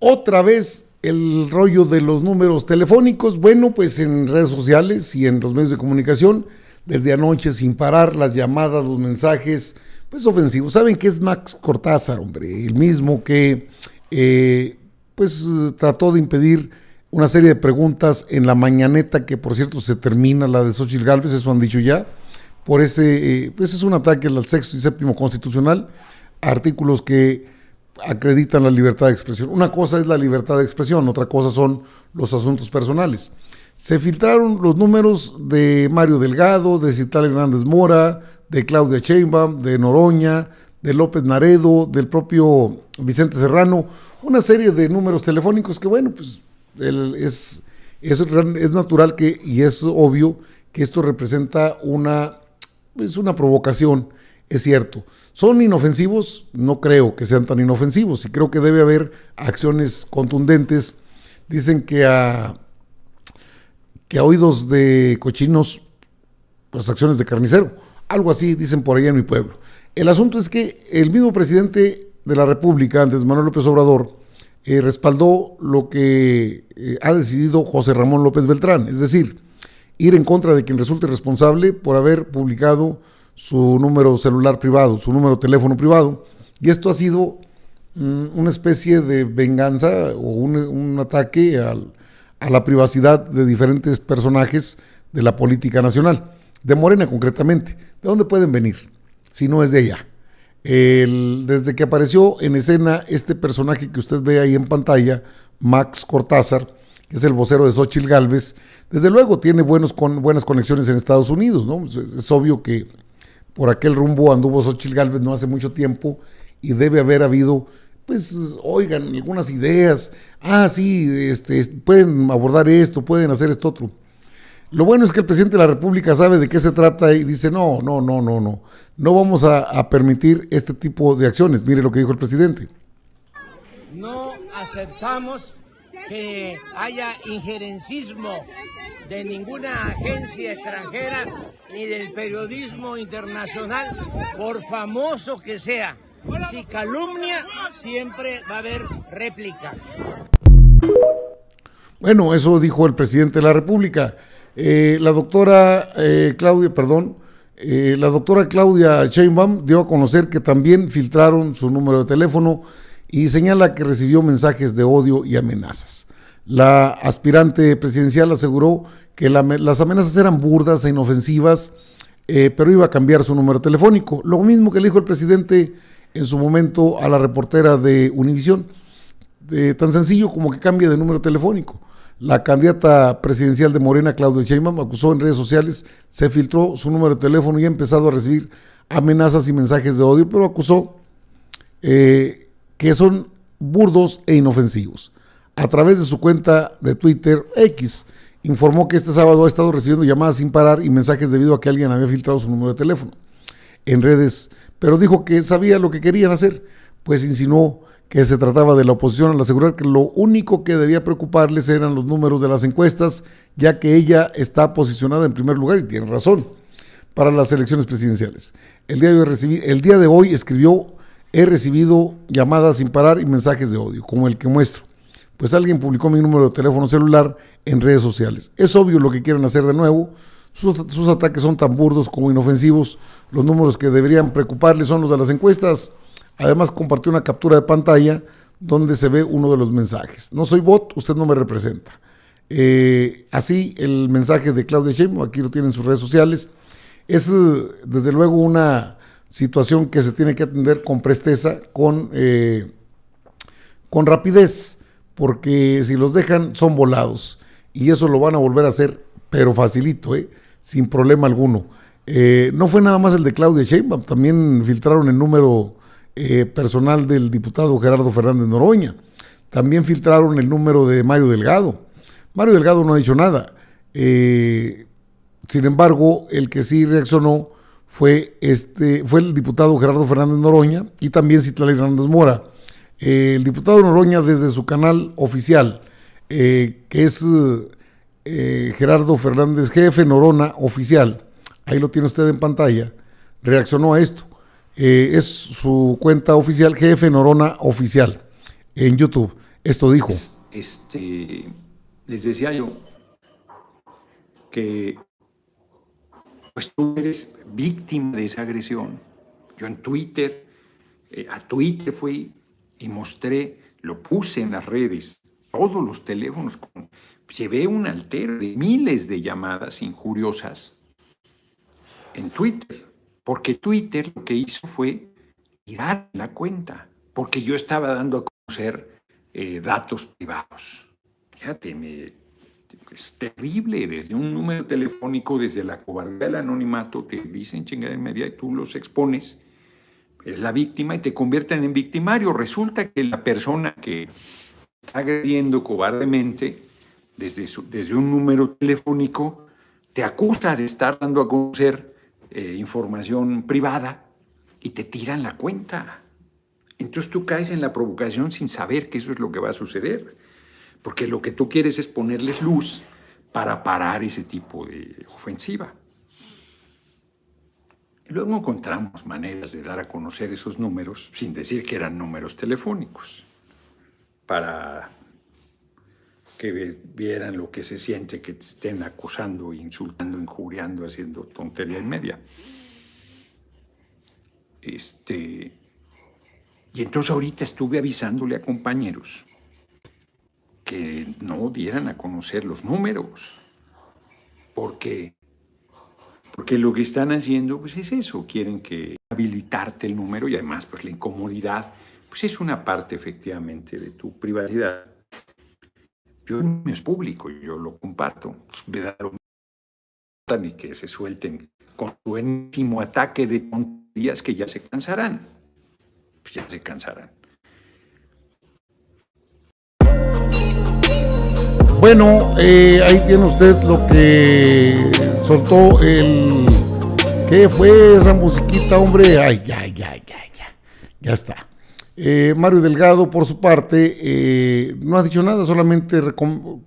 otra vez el rollo de los números telefónicos. Bueno, pues en redes sociales y en los medios de comunicación, desde anoche sin parar, las llamadas, los mensajes, pues ofensivos. ¿Saben qué es Max Cortázar, hombre? El mismo que, eh, pues, trató de impedir una serie de preguntas en la mañaneta, que por cierto se termina, la de Xochitl Galvez, eso han dicho ya, por ese, eh, pues es un ataque al sexto y séptimo constitucional, artículos que acreditan la libertad de expresión. Una cosa es la libertad de expresión, otra cosa son los asuntos personales. Se filtraron los números de Mario Delgado, de Cital Hernández Mora, de Claudia Sheinbaum, de Noroña, de López Naredo, del propio Vicente Serrano, una serie de números telefónicos que bueno, pues es, es, natural que, y es obvio que esto representa una, es pues, una provocación es cierto. ¿Son inofensivos? No creo que sean tan inofensivos y creo que debe haber acciones contundentes. Dicen que a, que oídos de cochinos, pues acciones de carnicero. Algo así dicen por ahí en mi pueblo. El asunto es que el mismo presidente de la República, antes Manuel López Obrador, eh, respaldó lo que eh, ha decidido José Ramón López Beltrán, es decir, ir en contra de quien resulte responsable por haber publicado su número celular privado, su número de teléfono privado. Y esto ha sido mm, una especie de venganza o un, un ataque al, a la privacidad de diferentes personajes de la política nacional, de Morena concretamente. ¿De dónde pueden venir si no es de ella? El, desde que apareció en escena este personaje que usted ve ahí en pantalla, Max Cortázar, que es el vocero de Xochitl Galvez, desde luego tiene buenos con, buenas conexiones en Estados Unidos, ¿no? es obvio que por aquel rumbo anduvo Xochitl Galvez no hace mucho tiempo y debe haber habido, pues, oigan, algunas ideas. Ah, sí, este, pueden abordar esto, pueden hacer esto otro. Lo bueno es que el presidente de la República sabe de qué se trata y dice, no, no, no, no, no, no vamos a, a permitir este tipo de acciones. Mire lo que dijo el presidente. No aceptamos que haya injerencismo de ninguna agencia extranjera ni del periodismo internacional, por famoso que sea. Si calumnia, siempre va a haber réplica. Bueno, eso dijo el presidente de la República. Eh, la doctora eh, Claudia, perdón, eh, la doctora Claudia Sheinbaum dio a conocer que también filtraron su número de teléfono y señala que recibió mensajes de odio y amenazas. La aspirante presidencial aseguró que las amenazas eran burdas e inofensivas, eh, pero iba a cambiar su número telefónico. Lo mismo que le dijo el presidente en su momento a la reportera de Univisión. Eh, tan sencillo como que cambie de número telefónico. La candidata presidencial de Morena, Claudia Sheinbaum, acusó en redes sociales, se filtró su número de teléfono y ha empezado a recibir amenazas y mensajes de odio, pero acusó eh, que son burdos e inofensivos. A través de su cuenta de Twitter X, informó que este sábado ha estado recibiendo llamadas sin parar y mensajes debido a que alguien había filtrado su número de teléfono en redes, pero dijo que sabía lo que querían hacer, pues insinuó que se trataba de la oposición al asegurar que lo único que debía preocuparles eran los números de las encuestas, ya que ella está posicionada en primer lugar y tiene razón para las elecciones presidenciales. El día de hoy, el día de hoy escribió he recibido llamadas sin parar y mensajes de odio, como el que muestro. Pues alguien publicó mi número de teléfono celular en redes sociales. Es obvio lo que quieren hacer de nuevo. Sus, ataques son tan burdos como inofensivos. Los números que deberían preocuparles son los de las encuestas. Además, compartí una captura de pantalla donde se ve uno de los mensajes. No soy bot, usted no me representa. Eh, así el mensaje de Claudia Sheinbaum, aquí lo tienen en sus redes sociales, es eh, desde luego una situación que se tiene que atender con presteza, con, eh, con rapidez, porque si los dejan son volados y eso lo van a volver a hacer, pero facilito, ¿eh? sin problema alguno. Eh, no fue nada más el de Claudia Sheinbaum, también filtraron el número personal del diputado Gerardo Fernández Noroña, también filtraron el número de Mario Delgado. Mario Delgado no ha dicho nada. sin embargo, el que sí reaccionó fue, este, fue el diputado Gerardo Fernández Noroña y también Citlali Hernández Mora. Eh, el diputado Noroña desde su canal oficial, eh, que es eh, Gerardo Fernández, jefe Norona oficial, ahí lo tiene usted en pantalla, reaccionó a esto. es su cuenta oficial, jefe Norona oficial, en YouTube. Esto dijo. Este, les decía yo que pues tú eres víctima de esa agresión. Yo en Twitter, eh, a Twitter fui y mostré, lo puse en las redes, todos los teléfonos, llevé un alter de miles de llamadas injuriosas en Twitter, porque Twitter lo que hizo fue tirar la cuenta, porque yo estaba dando a conocer eh, datos privados. Fíjate, me, este, es terrible, desde un número telefónico, desde la cobardía del anonimato, te dicen chingada en media y tú los expones, es la víctima y te convierten en victimario. Resulta que la persona que está agrediendo cobardemente, desde, desde un número telefónico, te acusa de estar dando a conocer eh, información privada y te tiran la cuenta. Entonces tú caes en la provocación sin saber que eso es lo que va a suceder porque lo que tú quieres es ponerles luz para parar ese tipo de ofensiva. luego encontramos maneras de dar a conocer esos números sin decir que eran números telefónicos, para que vieran lo que se siente que te estén acusando, insultando, injuriando, haciendo tontería en media. Este, y entonces ahorita estuve avisándole a compañeros que no dieran a conocer los números, porque, porque lo que están haciendo pues es eso, quieren que habilitarte el número y además pues la incomodidad, pues es una parte efectivamente de tu privacidad. Yo no es público, yo lo comparto, pues, me da lo y que se suelten con su último ataque de tonterías que ya se cansarán, pues ya se cansarán. Bueno, eh, ahí tiene usted lo que soltó el. ¿Qué fue esa musiquita, hombre? Ay, ya, ya, ya, ya. Ya está. Eh, Mario Delgado, por su parte, eh, no ha dicho nada, solamente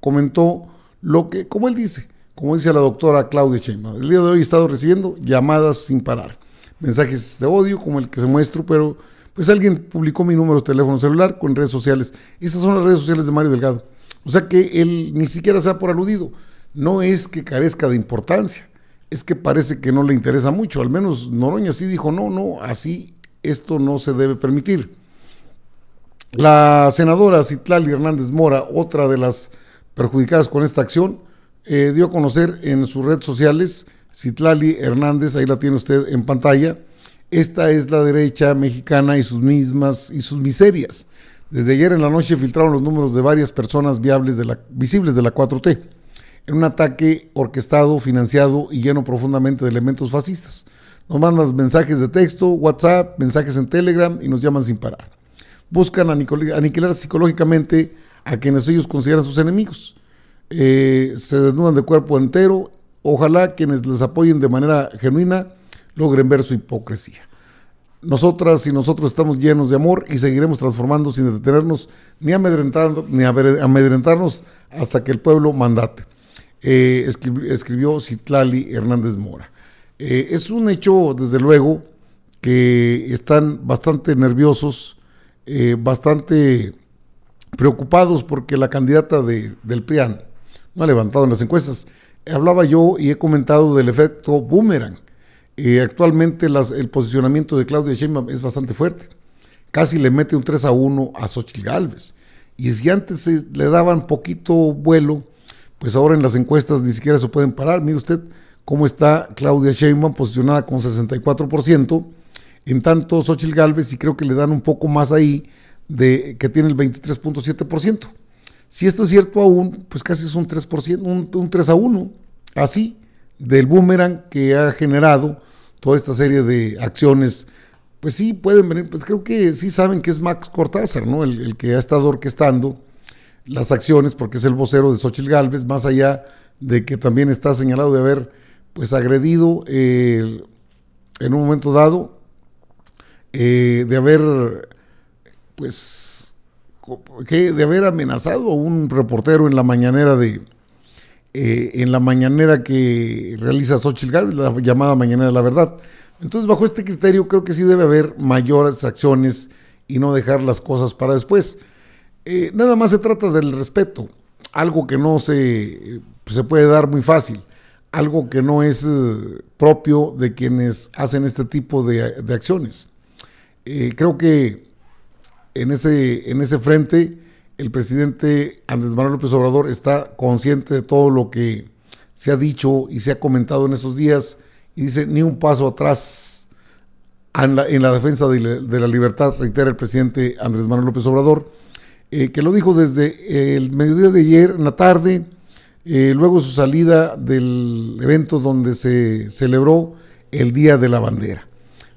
comentó lo que, como él dice, como dice la doctora Claudia Sheinbaum. El día de hoy he estado recibiendo llamadas sin parar, mensajes de odio como el que se muestro, pero pues alguien publicó mi número de teléfono celular con redes sociales. Estas son las redes sociales de Mario Delgado o sea que él ni siquiera sea por aludido. No es que carezca de importancia, es que parece que no le interesa mucho. Al menos Noroña sí dijo, no, no, así esto no se debe permitir. La senadora Citlali Hernández Mora, otra de las perjudicadas con esta acción, eh, dio a conocer en sus redes sociales, Citlali Hernández, ahí la tiene usted en pantalla, esta es la derecha mexicana y sus mismas y sus miserias. Desde ayer en la noche filtraron los números de varias personas viables visibles de la 4T, en un ataque orquestado, financiado y lleno profundamente de elementos fascistas. Nos mandan mensajes de texto, WhatsApp, mensajes en Telegram y nos llaman sin parar. Buscan aniquilar psicológicamente a quienes ellos consideran sus enemigos. Eh, se desnudan de cuerpo entero. Ojalá quienes les apoyen de manera genuina logren ver su hipocresía. Nosotras y nosotros estamos llenos de amor y seguiremos transformando sin detenernos ni, amedrentarnos, ni amedrentarnos hasta que el pueblo mandate. Eh, escribió, Citlali Hernández Mora. Eh, es un hecho, desde luego, que están bastante nerviosos, eh, bastante preocupados porque la candidata de, del PRIAN no ha levantado en las encuestas. Hablaba yo y he comentado del efecto boomerang. Eh, actualmente el posicionamiento de Claudia Sheinbaum es bastante fuerte. Casi le mete un 3 a 1 a Xochitl Galvez. Y si antes le daban poquito vuelo, pues ahora en las encuestas ni siquiera se pueden parar. Mire usted cómo está Claudia Sheinbaum posicionada con 64%, en tanto Xochitl Galvez y creo que le dan un poco más ahí de que tiene el 23.7%. Si esto es cierto aún, pues casi es un 3%, un 3 a 1, así del boomerang que ha generado toda esta serie de acciones, pues sí pueden venir, pues creo que sí saben que es Max Cortázar, ¿no? El, que ha estado orquestando las acciones, porque es el vocero de Xochitl Galvez, más allá de que también está señalado de haber, pues, agredido eh, en un momento dado, eh, de haber, pues, que, de haber amenazado a un reportero en la mañanera de, eh, en la mañanera que realiza Xochitl Gálvez, la llamada mañanera de la verdad. Entonces, bajo este criterio, creo que sí debe haber mayores acciones y no dejar las cosas para después. Eh, nada más se trata del respeto, algo que no se, pues, se puede dar muy fácil, algo que no es eh, propio de quienes hacen este tipo de, acciones. creo que en ese, en ese frente el presidente Andrés Manuel López Obrador está consciente de todo lo que se ha dicho y se ha comentado en estos días y dice ni un paso atrás en la, defensa de la, libertad, reitera el presidente Andrés Manuel López Obrador, eh, que lo dijo desde eh, el mediodía de ayer en la tarde, eh, luego su salida del evento donde se celebró el Día de la Bandera.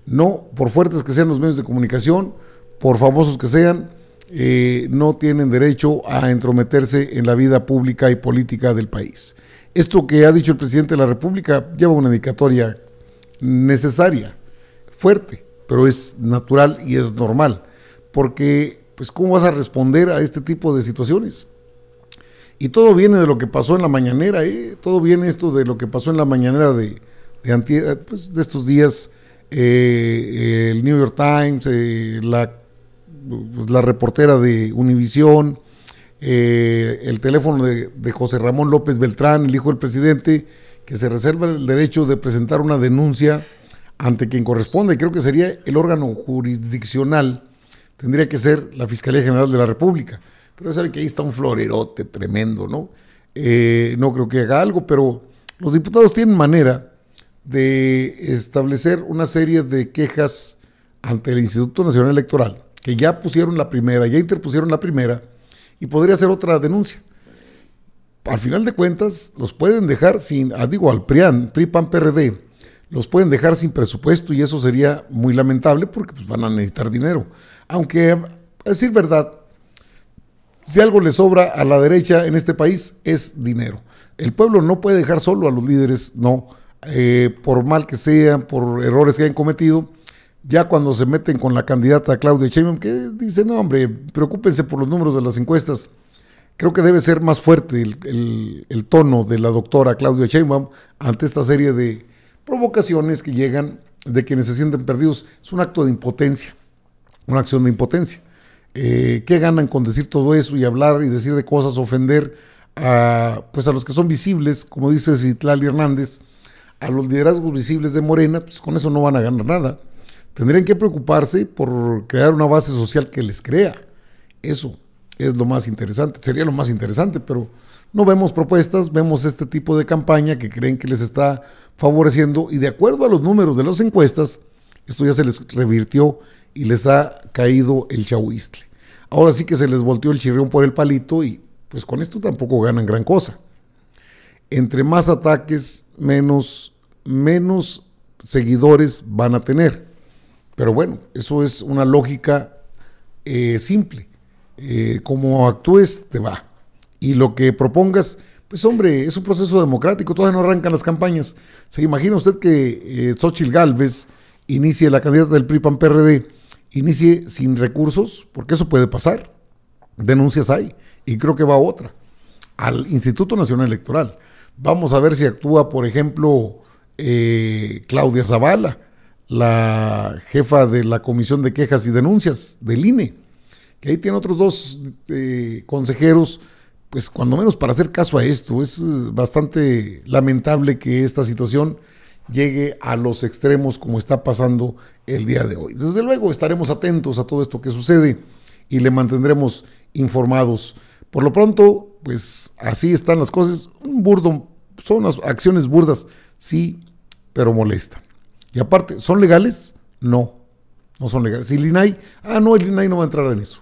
No, por fuertes que sean los medios de comunicación, por famosos que sean, eh, no tienen derecho a entrometerse en la vida pública y política del país. Esto que ha dicho el presidente de la República lleva una indicatoria necesaria, fuerte, pero es natural y es normal, porque pues ¿cómo vas a responder a este tipo de situaciones? Y todo viene de lo que pasó en la mañanera, ¿eh? todo viene esto de lo que pasó en la mañanera de, de, pues, estos días, eh, el New York Times, eh, la pues, la reportera de Univisión, eh, el teléfono de, José Ramón López Beltrán, el hijo del presidente, que se reserva el derecho de presentar una denuncia ante quien corresponde. Creo que sería el órgano jurisdiccional, tendría que ser la Fiscalía General de la República. Pero saben que ahí está un florerote tremendo, ¿no? Eh, no creo que haga algo, pero los diputados tienen manera de establecer una serie de quejas ante el Instituto Nacional Electoral que ya pusieron la primera, ya interpusieron la primera, y podría ser otra denuncia. Al final de cuentas, los pueden dejar sin, ah, digo, al PRIAN, PRI, PAN, PRD, los pueden dejar sin presupuesto y eso sería muy lamentable porque pues, van a necesitar dinero. Aunque, a decir verdad, si algo le sobra a la derecha en este país es dinero. El pueblo no puede dejar solo a los líderes, no, eh, por mal que sean, por errores que hayan cometido, ya cuando se meten con la candidata Claudia Sheinbaum, que dice, no hombre, preocúpense por los números de las encuestas, creo que debe ser más fuerte el, tono de la doctora Claudia Sheinbaum ante esta serie de provocaciones que llegan de quienes se sienten perdidos. Es un acto de impotencia, una acción de impotencia. Eh, ¿Qué ganan con decir todo eso y hablar y decir de cosas, ofender a, pues a los que son visibles, como dice Citlali Hernández, a los liderazgos visibles de Morena? Pues con eso no van a ganar nada. Tendrían que preocuparse por crear una base social que les crea. Eso es lo más interesante, sería lo más interesante, pero no vemos propuestas, vemos este tipo de campaña que creen que les está favoreciendo y de acuerdo a los números de las encuestas, esto ya se les revirtió y les ha caído el chauistle. Ahora sí que se les volteó el chirrión por el palito y pues con esto tampoco ganan gran cosa. Entre más ataques, menos, menos seguidores van a tener. Pero bueno, eso es una lógica eh, simple. Eh, como actúes, te va. Y lo que propongas, pues hombre, es un proceso democrático, todavía no arrancan las campañas. ¿Se imagina usted que eh, Xochitl Galvez inicie la candidata del PRI-PAN-PRD, inicie sin recursos? Porque eso puede pasar. Denuncias hay. Y creo que va otra. Al Instituto Nacional Electoral. Vamos a ver si actúa, por ejemplo, eh, Claudia Zavala la jefa de la Comisión de Quejas y Denuncias del INE, que ahí tiene otros dos eh, consejeros, pues cuando menos para hacer caso a esto. Es eh, bastante lamentable que esta situación llegue a los extremos como está pasando el día de hoy. Desde luego estaremos atentos a todo esto que sucede y le mantendremos informados. Por lo pronto, pues así están las cosas. Un burdo, son acciones burdas, sí, pero molesta. Y aparte, ¿son legales? No, no son legales. si el ah, no, el INAI no va a entrar en eso.